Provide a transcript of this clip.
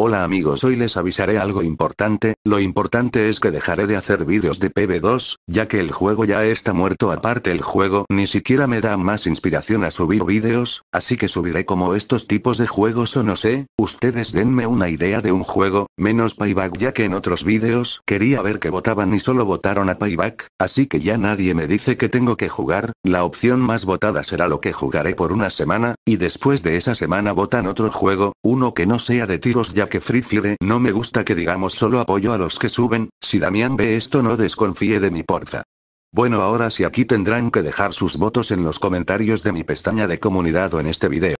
Hola amigos, hoy les avisaré algo importante, lo importante es que dejaré de hacer vídeos de pv 2 ya que el juego ya está muerto aparte el juego ni siquiera me da más inspiración a subir vídeos, así que subiré como estos tipos de juegos o no sé, ustedes denme una idea de un juego, menos Payback ya que en otros vídeos quería ver que votaban y solo votaron a Payback, así que ya nadie me dice que tengo que jugar, la opción más votada será lo que jugaré por una semana, y después de esa semana votan otro juego, uno que no sea de tiros ya que Free Fire no me gusta que digamos solo apoyo a los que suben, si Damián ve esto no desconfíe de mi porfa. Bueno ahora si aquí tendrán que dejar sus votos en los comentarios de mi pestaña de comunidad o en este video.